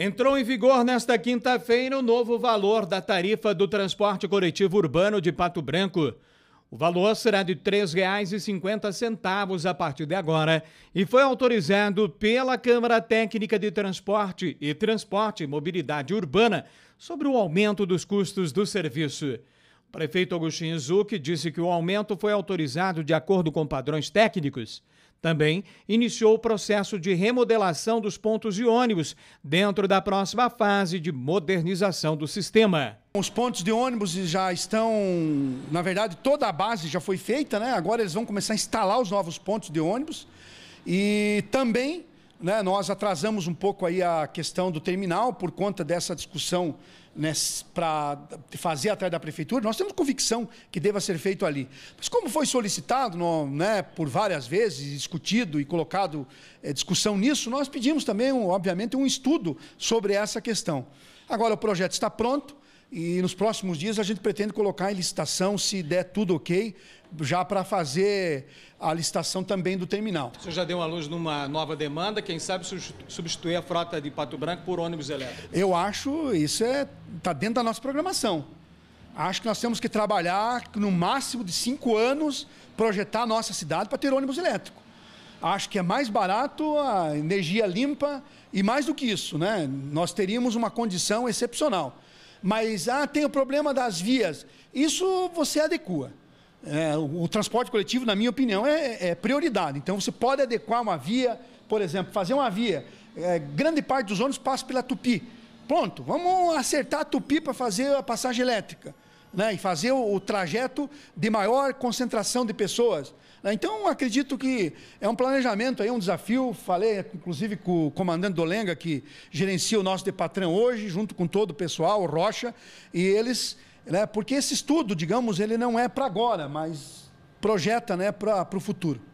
Entrou em vigor nesta quinta-feira o novo valor da tarifa do transporte coletivo urbano de Pato Branco. O valor será de R$ 3,50 a partir de agora e foi autorizado pela Câmara Técnica de Transporte e Transporte e Mobilidade Urbana sobre o aumento dos custos do serviço. Prefeito Agostinho Zucchi disse que o aumento foi autorizado de acordo com padrões técnicos. Também iniciou o processo de remodelação dos pontos de ônibus, dentro da próxima fase de modernização do sistema. Os pontos de ônibus já estão, na verdade, toda a base já foi feita, né? Agora eles vão começar a instalar os novos pontos de ônibus. E também né, nós atrasamos um pouco aí a questão do terminal por conta dessa discussão né, para fazer atrás da prefeitura. Nós temos convicção que deva ser feito ali. Mas como foi solicitado no, né, por várias vezes, discutido e colocado é, discussão nisso, nós pedimos também, um, obviamente, um estudo sobre essa questão. Agora o projeto está pronto e nos próximos dias a gente pretende colocar em licitação, se der tudo ok, já para fazer a licitação também do terminal. O senhor já deu uma luz numa nova demanda, quem sabe substituir a frota de Pato Branco por ônibus elétricos? Eu acho, isso está é, tá dentro da nossa programação. Acho que nós temos que trabalhar no máximo de cinco anos, projetar a nossa cidade para ter ônibus elétrico. Acho que é mais barato, a energia limpa e mais do que isso, né? Nós teríamos uma condição excepcional. Mas, ah, tem o problema das vias. Isso você adequa. É, o, o, transporte coletivo, na minha opinião, é, é, prioridade. Então, você pode adequar uma via, por exemplo, fazer uma via. É, grande parte dos ônibus passa pela Tupi. Pronto, vamos acertar a Tupi para fazer a passagem elétrica né, e fazer o, o, trajeto de maior concentração de pessoas. Né. Então, acredito que é um planejamento, aí, um desafio. Falei, inclusive, com o comandante Dolenga, que gerencia o nosso de patrão hoje, junto com todo o pessoal, o Rocha, e eles, né, porque esse estudo, digamos, ele não é para agora, mas projeta né, para o futuro.